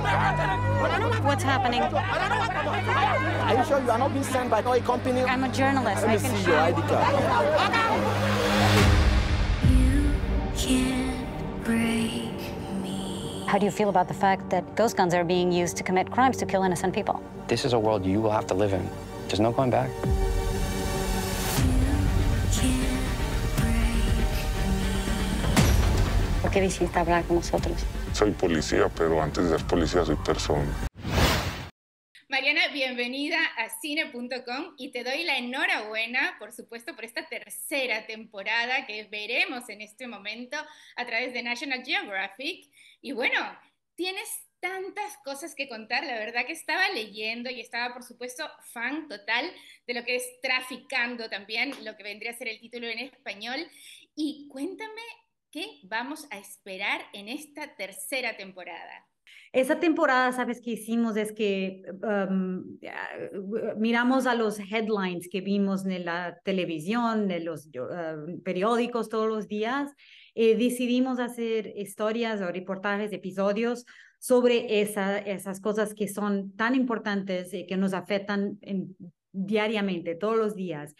What's happening? Are you sure you are not being sent by a company? I'm a journalist. Let me I see your ID card. How do you feel about the fact that ghost guns are being used to commit crimes to kill innocent people? This is a world you will have to live in. There's no going back. ¿Por qué visita hablar con nosotros? Soy policía, pero antes de ser policía soy persona. Mariana, bienvenida a cine.com y te doy la enhorabuena, por supuesto, por esta tercera temporada que veremos en este momento a través de National Geographic. Y bueno, tienes tantas cosas que contar, la verdad que estaba leyendo y estaba, por supuesto, fan total de lo que es traficando también, lo que vendría a ser el título en español. Y cuéntame ¿Qué vamos a esperar en esta tercera temporada? Esa temporada, ¿sabes qué hicimos? Es que um, miramos a los headlines que vimos en la televisión, en los um, periódicos todos los días. y eh, decidimos hacer historias o reportajes, episodios sobre esas cosas que son tan importantes y eh, que nos afectan diariamente, todos los días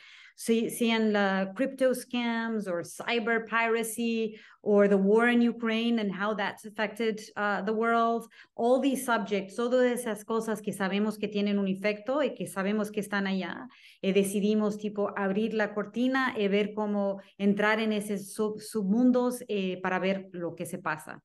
en la crypto scams or cyber piracy or the war in Ukraine and how that's affected uh, the world. All these subjects, todas esas cosas que sabemos que tienen un efecto y que sabemos que están allá, eh, decidimos tipo abrir la cortina y ver cómo entrar en esos submundos eh, para ver lo que se pasa.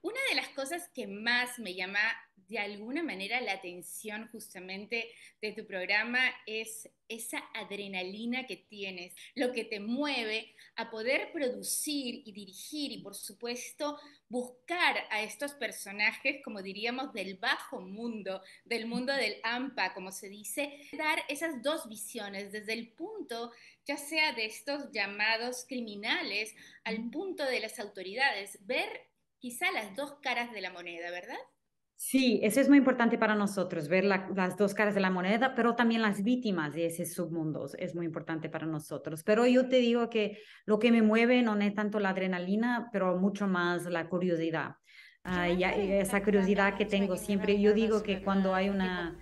Una de las cosas que más me llama de alguna manera la atención justamente de tu programa es esa adrenalina que tienes, lo que te mueve a poder producir y dirigir y por supuesto buscar a estos personajes, como diríamos, del bajo mundo, del mundo del AMPA, como se dice, dar esas dos visiones desde el punto ya sea de estos llamados criminales al punto de las autoridades, ver quizá las dos caras de la moneda, ¿verdad? Sí, eso es muy importante para nosotros, ver las dos caras de la moneda, pero también las víctimas de ese submundo es muy importante para nosotros. Pero yo te digo que lo que me mueve no es tanto la adrenalina, pero mucho más la curiosidad. Ah, esa curiosidad que tengo siempre. Yo digo que cuando hay una,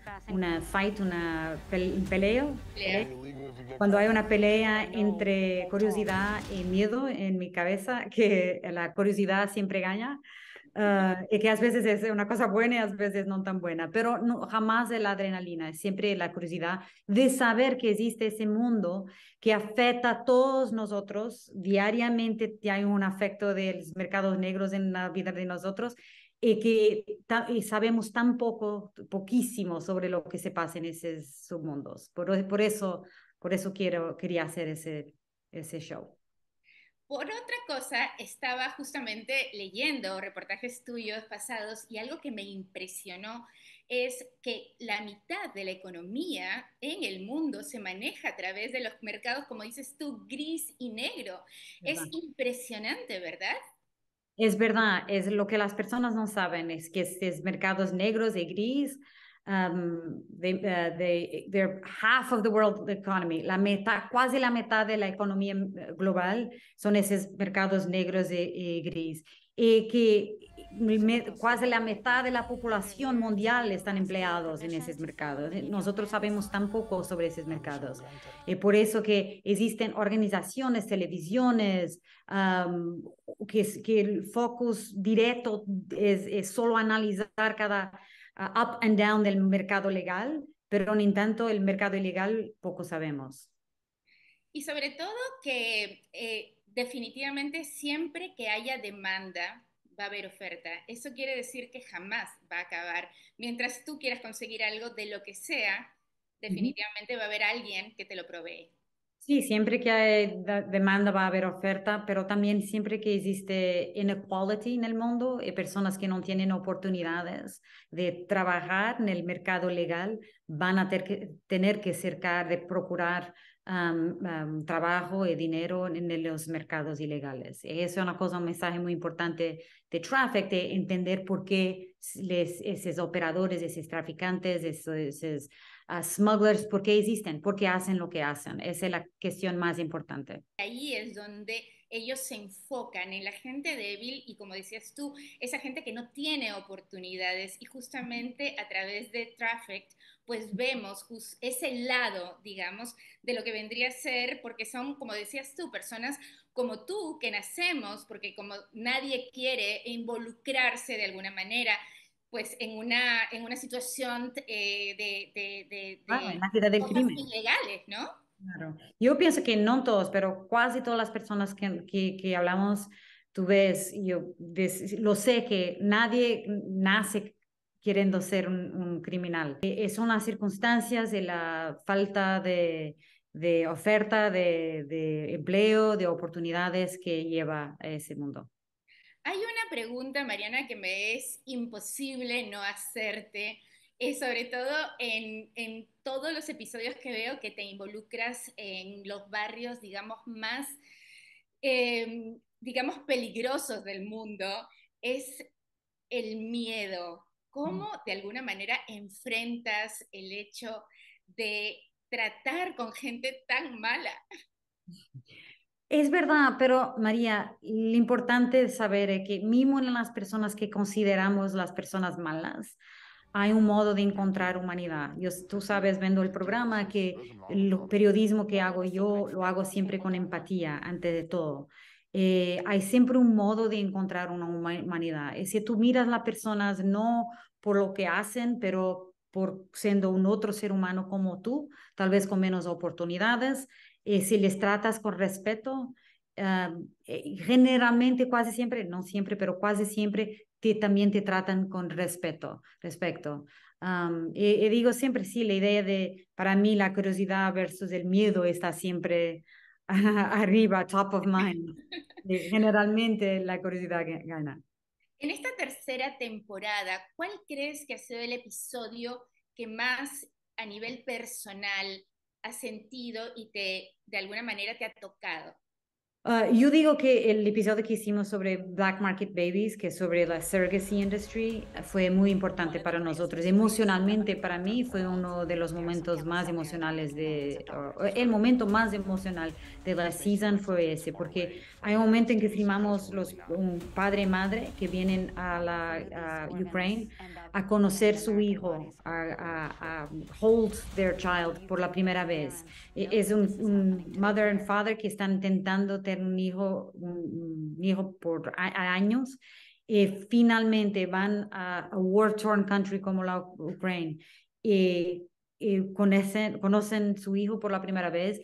fight, una peleo, pelea, cuando hay una pelea entre curiosidad y miedo en mi cabeza, que la curiosidad siempre gana. Ah, y que a veces es una cosa buena y a veces no tan buena, pero no, jamás la adrenalina, es siempre la curiosidad de saber que existe ese mundo que afecta a todos nosotros diariamente, hay un afecto de los mercados negros en la vida de nosotros y que sabemos tan poco, poquísimo sobre lo que se pasa en esos submundos. Por, por, eso, por eso quiero, quería hacer ese, ese show. Por otra cosa, estaba justamente leyendo reportajes tuyos pasados y algo que me impresionó es que la mitad de la economía en el mundo se maneja a través de los mercados, como dices tú, gris y negro. Es impresionante, ¿verdad? Es verdad, es lo que las personas no saben, es que estos mercados negros y gris Um, uh, they're half of the world economy, la mitad, casi la mitad de la economía eh, global son esos mercados negros y, gris. Y que casi la mitad de la población mundial están empleados en esos mercados. Eh, nosotros sabemos tan poco sobre esos mercados. Y por eso que existen organizaciones, televisiones, um, que, que el foco directo es solo analizar cada up and down del mercado legal, pero en tanto el mercado ilegal poco sabemos. Y sobre todo que eh, definitivamente siempre que haya demanda va a haber oferta. Eso quiere decir que jamás va a acabar. Mientras tú quieras conseguir algo de lo que sea, definitivamente va a haber alguien que te lo provee. Sí, siempre que hay demanda va a haber oferta, pero también siempre que existe inequality en el mundo y eh, personas que no tienen oportunidades de trabajar en el mercado legal van a tener que, tener que cercar de procurar trabajo y dinero en, los mercados ilegales. Eso es una cosa, un mensaje muy importante de traffic, de entender por qué les, esos operadores, esos traficantes, esos a smugglers, ¿por qué existen? ¿Por qué hacen lo que hacen? Esa es la cuestión más importante. Ahí es donde ellos se enfocan en la gente débil y como decías tú, esa gente que no tiene oportunidades y justamente a través de Traffic pues vemos ese lado, digamos, de lo que vendría a ser, porque son, como decías tú, personas como tú que nacemos, porque como nadie quiere involucrarse de alguna manera pues en una, en una situación eh, de, de, de, del ilegales, ¿no? Claro. Yo pienso que no todos, pero casi todas las personas que, hablamos, tú ves, yo lo sé que nadie nace queriendo ser un, criminal. Eh, son las circunstancias de la falta de, oferta, de, de, empleo, de oportunidades que lleva a ese mundo. Hay una pregunta, Mariana, que me es imposible no hacerte, y sobre todo en, todos los episodios que veo que te involucras en los barrios, digamos, más, em, digamos, peligrosos del mundo, es el miedo. ¿Cómo mm. de alguna manera enfrentas el hecho de tratar con gente tan mala? Es verdad, pero María, lo importante es saber eh, que mismo en las personas que consideramos las personas malas, hay un modo de encontrar humanidad. Yo, tú sabes, vendo el programa, que el periodismo que hago yo lo hago siempre con empatía, antes de todo. Eh, hay siempre un modo de encontrar una humanidad. Es eh, si tú miras las personas no por lo que hacen, pero por siendo un otro ser humano como tú, tal vez con menos oportunidades, eh, si les tratas con respeto, ah, eh, generalmente, casi siempre, no siempre, pero casi siempre te, también te tratan con respeto. respeto. y, ah, eh, digo siempre, sí, la idea de, para mí, la curiosidad versus el miedo está siempre arriba, top of mind. Generalmente la curiosidad gana. En esta tercera temporada, ¿cuál crees que ha sido el episodio que más a nivel personal has sentido y te de alguna manera te ha tocado? Ah, yo digo que el episodio que hicimos sobre Black Market Babies, que es sobre la surrogacy industry, fue muy importante para nosotros. Emocionalmente, para mí, fue uno de los momentos más emocionales de. el momento más emocional de la season fue ese, porque hay un momento en que filmamos los, un padre y madre que vienen a la a a conocer su hijo, a, hold their child por la primera vez. E, es un, mother and father que están intentando tener un hijo, un, hijo por años, eh, finalmente van a, a war-torn country como la Ucrania, y eh, eh, conocen, conocen su hijo por la primera vez,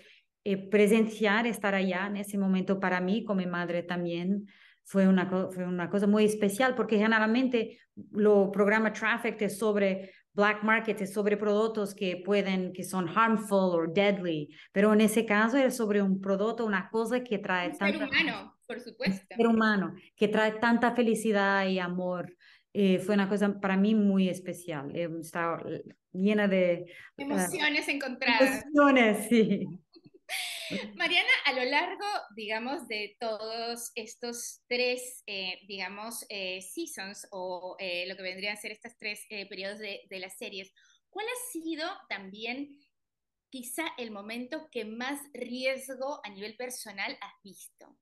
presenciar, estar allá en ese momento para mí, como mi madre también, fue una, fue una cosa muy especial, porque generalmente lo programa Traffic es sobre black market es sobre productos que pueden, que son harmful o deadly, pero en ese caso es sobre un producto, una cosa que trae un tanta... Ser humano, por supuesto. Ser humano, que trae tanta felicidad y amor. Eh, fue una cosa para mí muy especial. Eh, está llena de... Emociones encontradas. Emociones, sí. Mariana, a lo largo, digamos, de todos estos tres, eh, digamos, eh, seasons o eh, lo que vendrían a ser estos tres periodos de, las series, ¿cuál ha sido también quizá el momento que más riesgo a nivel personal has visto?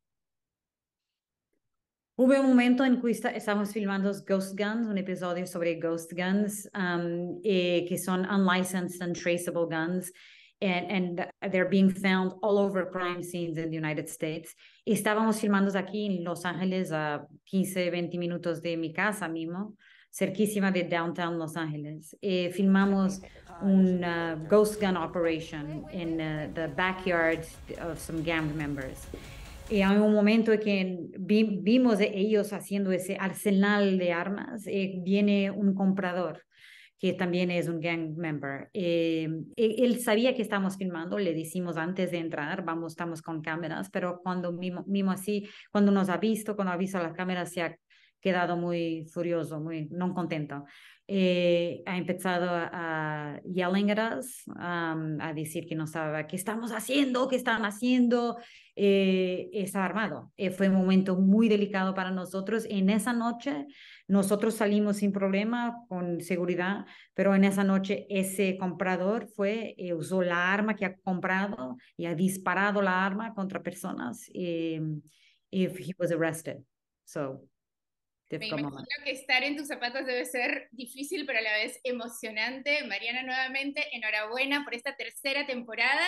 Hubo un momento en que estamos filmando Ghost Guns, un episodio sobre Ghost Guns, um, que son unlicensed and traceable guns, and, and they're being found all over crime scenes in the United States. Estábamos filmando aquí en Los Ángeles a 15, 20 minutos de mi casa mismo, cerquísima de downtown Los Ángeles. y eh, filmamos una uh, ghost gun operation en uh, the backyard of some gang members. Y en un momento que vimos a ellos haciendo ese arsenal de armas. Eh, viene un comprador que también es un gang member. Eh, e-, él sabía que estábamos filmando, le decimos antes de entrar, vamos, estamos con cámaras, pero cuando mismo, así, cuando nos ha visto, cuando ha visto las cámaras, se ha quedado muy furioso, muy no contento. Eh, ha empezado a, yelling at us, um, a decir que no sabía qué estamos haciendo, qué están haciendo. Eh, está armado. Eh, fue un momento muy delicado para nosotros. En esa noche nosotros salimos sin problema, con seguridad, pero en esa noche ese comprador fue, eh, usó la arma que ha comprado y ha disparado la arma contra personas y, eh, he was arrested. So, me imagino que estar en tus zapatos debe ser difícil, pero a la vez emocionante. Mariana, nuevamente, enhorabuena por esta tercera temporada.